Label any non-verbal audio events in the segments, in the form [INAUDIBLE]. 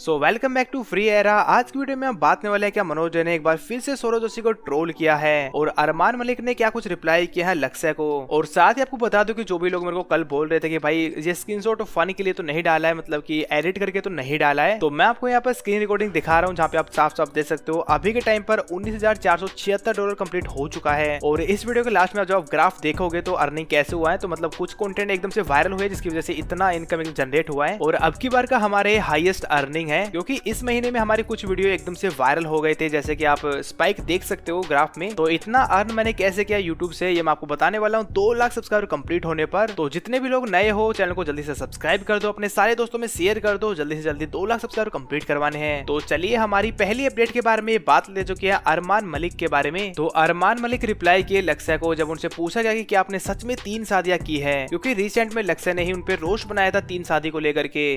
So welcome back to free era आज की video में हम बात करने वाले हैं क्या मनोज जय ने एक बार फिर से सौरभ जोशी को ट्रोल किया है और अरमान मलिक ने क्या कुछ रिप्लाई किया है लक्ष्य को और साथ ही आपको बता दूं कि जो भी लोग मेरे को कल बोल रहे थे कि भाई ये शॉट फन के लिए तो नहीं डाला है मतलब की एडिट करके तो नहीं डाला है तो मैं आपको यहाँ पर स्क्रीन रिकॉर्डिंग दिखा रहा हूँ जहाँ पे आप साफ साफ देख सकते हो अभी के टाइम पर उन्नीस डॉलर कम्प्लीट हो चुका है और इस वीडियो के लास्ट में जो आप ग्राफ देखोगे तो अर्निंग कैसे हुआ है तो मतलब कुछ कॉन्टेंट एकदम से वायरल हुआ है जिसकी वजह से इतना इनकम जनरेट हुआ है और अब की बार का हमारे हाइएस्ट अर्निंग अपकमिंग है क्योंकि इस महीने में हमारे कुछ वीडियो एकदम से वायरल हो गए थे जैसे कि आप स्पाइक uh, देख सकते हो ग्राफ में तो इतना अर्न मैंने कैसे किया यूट्यूब से ये मैं आपको बताने वाला हूँ दो लाख सब्सक्राइबर कंप्लीट होने पर तो जितने भी लोग नए हो चैनल को जल्दी से सब्सक्राइब कर दो अपने सारे दोस्तों में शेयर कर दो जल्दी से जल्दी दो लाख सब्सक्राइबर कम्प्लीट करवाने हैं तो चलिए हमारी पहली अपडेट के बारे में बात ले जो किया अरमान मलिक के बारे में तो अरमान मलिक रिप्लाई किए लक्ष्य को जब उनसे पूछा गया कि क्या आपने सच में तीन शादियां की है क्योंकि रिसेंट में लक्ष्य ने ही उनपे रोष बनाया था तीन शादी को लेकर के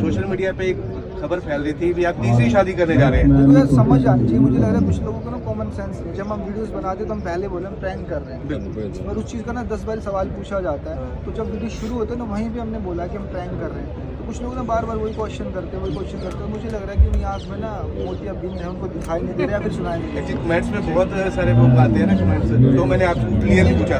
सोशल मीडिया पे एक खबर फैल रही थी भी आप तीसरी शादी करने जा रहे हैं तो समझ आनी चाहिए मुझे लग रहा है कुछ लोगों को ना कॉमन सेंस जब हम वीडियोस बनाते तो हम पहले बोले हम प्रैंक कर रहे हैं और उस चीज़ का ना दस बार सवाल पूछा जाता है तो जब वीडियो शुरू होते ना वहीं भी हमने बोला कि हम प्रैंक कर रहे हैं तो कुछ लोग ना बार बार वही क्वेश्चन करते हैं वही क्वेश्चन करते हैं मुझे लग रहा है कि आँख में ना मोतिया बिंद है उनको दिखाई नहीं दे रहा फिर सुनाई नहीं देखिए कमेंट्स में बहुत सारे लोग आते हैं ना कमेंट्स तो मैंने आपको क्लियरली पूछा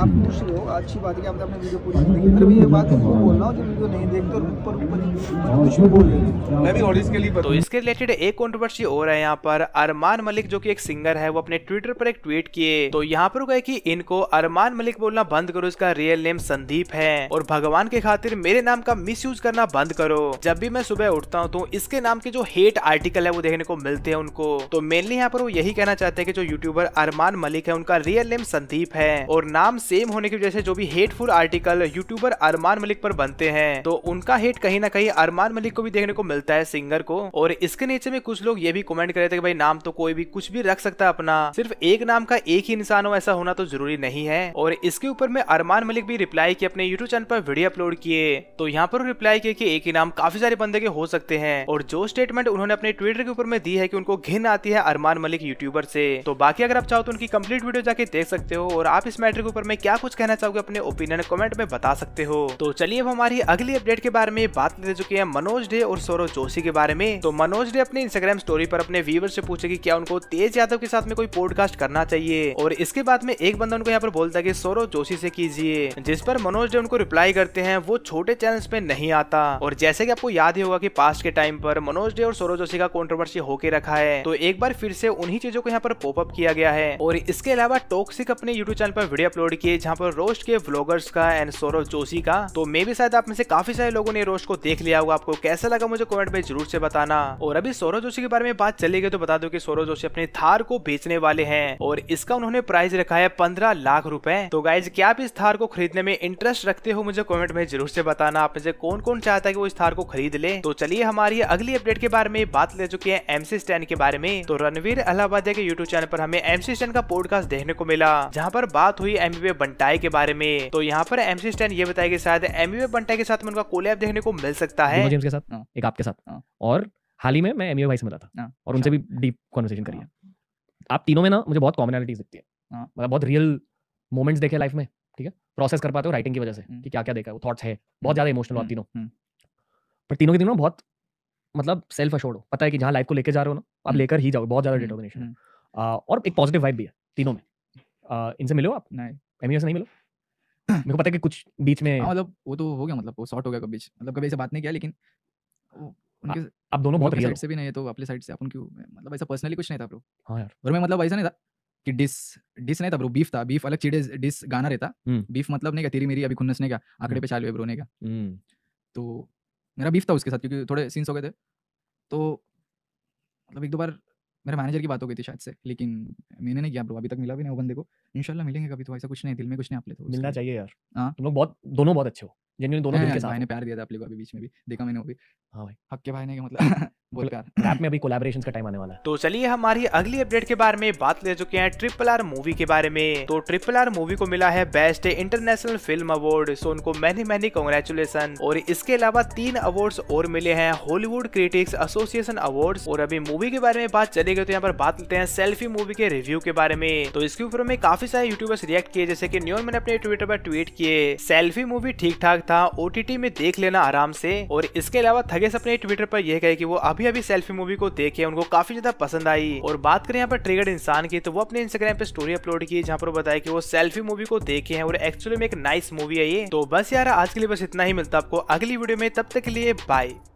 आप पूछ लोग अच्छी बात है कि आपने अपने वीडियो पूछा फिर भी ये बात बोल रहा हूँ जो वीडियो नहीं देखते और ऊपर ऊपर कुछ भी बोल रहे हैं तो इसके रिलेटेड एक कॉन्ट्रोवर्सी और है यहाँ पर अरमान मलिक जो कि एक सिंगर है वो अपने ट्विटर पर एक ट्वीट किए तो यहाँ पर कि इनको अरमान मलिक बोलना बंद करो इसका रियल नेम संदीप है और भगवान के खातिर मेरे नाम का मिस करना बंद करो जब भी मैं सुबह उठता हूँ तो इसके नाम के जो हेट आर्टिकल है वो देखने को मिलते हैं उनको तो मेनली यहाँ पर वो यही कहना चाहते हैं कि जो यूट्यूबर अरमान मलिक है उनका रियल नेम संदीप है और नाम सेम होने की वजह से जो भी hateful article YouTuber Armaan Malik पर बनते हैं तो उनका हेट कहीं ना कहीं अरमान मलिक को भी देखने को मिलता मिलता है सिंगर को और इसके नीचे में कुछ लोग ये भी कमेंट कर रहे थे कि भाई नाम तो कोई भी कुछ भी रख सकता है अपना सिर्फ एक नाम का एक ही इंसान हो ऐसा होना तो जरूरी नहीं है और इसके ऊपर में अरमान मलिक भी रिप्लाई की अपने यूट्यूब चैनल पर वीडियो अपलोड किए तो यहाँ पर रिप्लाई किया कि एक ही नाम काफी सारे बंदे के हो सकते हैं और जो स्टेटमेंट उन्होंने अपने ट्विटर के ऊपर में दी है कि उनको घिन आती है अरमान मलिक यूट्यूबर से तो बाकी अगर आप चाहो तो उनकी कंप्लीट वीडियो जाके देख सकते हो और आप इस मैटर के ऊपर में क्या कुछ कहना चाहोगे अपने ओपिनियन कमेंट में बता सकते हो तो चलिए अब हमारी अगली अपडेट के बारे में बात लेते चुके हैं मनोज डे और सौरव मनोज जोशी के बारे में तो मनोज ने अपने इंस्टाग्राम स्टोरी पर अपने व्यूवर से पूछा कि क्या उनको तेज यादव के साथ में कोई पॉडकास्ट करना चाहिए और इसके बाद में एक बंदा उनको यहाँ पर बोलता है कि सौरव जोशी से कीजिए जिस पर मनोज ने उनको रिप्लाई करते हैं वो छोटे चैनल्स में नहीं आता और जैसे की आपको याद ही होगा की पास्ट के टाइम पर मनोज डे और सौरव जोशी का कॉन्ट्रोवर्सी होके रखा है तो एक बार फिर से उन्हीं चीजों को यहाँ पर पॉपअप किया गया है और इसके अलावा टॉक्सिक अपने यूट्यूब चैनल पर वीडियो अपलोड किए जहाँ पर रोस्ट के ब्लॉगर्स का एंड सौरव जोशी का तो मे भी शायद आप में से काफी सारे लोगों ने रोस्ट को देख लिया होगा आपको कैसा लगा मुझे कमेंट में जरूर से बताना और अभी सौरव जोशी के बारे में बात चली गई तो बता दो कि सौरव जोशी अपने थार को बेचने वाले हैं और इसका उन्होंने प्राइस रखा है पंद्रह लाख रुपए तो गाइज क्या आप इस थार को खरीदने में इंटरेस्ट रखते हो मुझे कॉमेंट में जरूर से बताना आप मुझे कौन कौन चाहता है की वो इस थार को खरीद ले तो चलिए हमारी अगली अपडेट के बारे में बात ले चुके हैं एमसी स्टैंड के बारे में तो रणवीर अलाहाबाद के यूट्यूब चैनल पर हमें एमसी स्टैंड का पॉडकास्ट देखने को मिला जहाँ पर बात हुई एमबीबी बंटाई के बारे में तो यहाँ पर एमसी स्टैंड ये बताया कि शायद एमबीबी बंटाई के साथ में उनका कोलैब देखने को मिल सकता है हाँ, एक आपके के साथ और हाल ही में मैं एम भाई से मिला था हाँ, और उनसे अच्छा। भी डीप कॉन्वर्सेशन करी है हाँ। आप तीनों में ना मुझे बहुत कॉमनैलिटीज दिखती है हाँ। मतलब बहुत रियल मोमेंट्स देखे लाइफ में ठीक है प्रोसेस कर पाते हो राइटिंग की वजह से हम्म। कि क्या क्या देखा वो थॉट्स है बहुत ज्यादा इमोशनल हो आप हम्म, तीनों हम्म। पर तीनों के तीनों बहुत मतलब सेल्फ अशोर्ड हो पता है कि जहाँ लाइफ को लेकर जा रहे हो ना आप लेकर ही जाओ बहुत ज्यादा डिटर्मिनेशन और एक पॉजिटिव वाइब भी है तीनों में इनसे मिलो आप नहीं एम से नहीं मिलो [COUGHS] मेरे को पता है कि कुछ बीच में मतलब वो तो हो गया मतलब वो शॉर्ट हो गया कभी मतलब कभी ऐसे बात नहीं किया लेकिन उनके आप दोनों बहुत रियल से भी नहीं है तो अपने साइड से अपन क्यों मतलब ऐसा पर्सनली कुछ नहीं था ब्रो हाँ यार और मैं मतलब ऐसा नहीं था कि डिस डिस नहीं था ब्रो बीफ था बीफ अलग चीज डिस गाना रहता बीफ हम्म. मतलब नहीं क्या तेरी मेरी अभी खुन्नस ने क्या आंकड़े हम्म. पे चालू है ब्रो ने क्या हम्म. तो मेरा बीफ था उसके साथ क्योंकि थोड़े सीन्स हो गए थे तो मतलब एक दो बार मेरे मैनेजर की बात हो गई थी शायद से लेकिन मैंने नहीं किया ब्रो अभी तक मिला भी नहीं वो बंदे को इंशाल्लाह मिलेंगे कभी तो ऐसा कुछ नहीं दिल में कुछ नहीं आप लेते तो हो मिलना चाहिए यार हाँ तुम लोग बहुत दोनों बहुत अच्छे हो जेन्यून दोनों दिल के साथ भाई प्यार दिया था आप लोगों को बीच में भी देखा मैंने वो भी हाँ भाई हक के भाई ने मतलब [LAUGHS] [LAUGHS] बोल मतलब प्यार रैप में अभी कोलैबोरेशंस का टाइम आने वाला है तो चलिए हमारी अगली अपडेट के बारे में बात ले चुके हैं ट्रिपल आर मूवी के बारे में तो ट्रिपल आर मूवी को मिला है best international film award so उनको मैनी मैनी कॉन्ग्रेचुलेसन और इसके अलावा तीन अवार्ड्स और मिले हैं हॉलीवुड क्रिटिक्स एसोसिएशन अवार्ड्स और अभी मूवी के बारे में बात चलेगी तो यहाँ पर बात लेते हैं सेल्फी मूवी के रिव्यू के बारे में तो इसके ऊपर में काफी काफी सारे यूट्यूबर्स रिएक्ट किए जैसे कि न्योन मैंने अपने ट्विटर पर ट्वीट किए सेल्फी मूवी ठीक ठाक था ओटीटी में देख लेना आराम से और इसके अलावा थगेस अपने ट्विटर पर यह कहे कि वो अभी अभी सेल्फी मूवी को देखे उनको काफी ज्यादा पसंद आई और बात करें यहाँ पर ट्रिगर इंसान की तो वो अपने इंस्टाग्राम पे स्टोरी अपलोड की जहाँ पर बताया कि वो सेल्फी मूवी को देखे हैं और एक्चुअली में एक नाइस मूवी है ये तो बस यार आज के लिए बस इतना ही मिलता आपको अगली वीडियो में तब तक के लिए बाय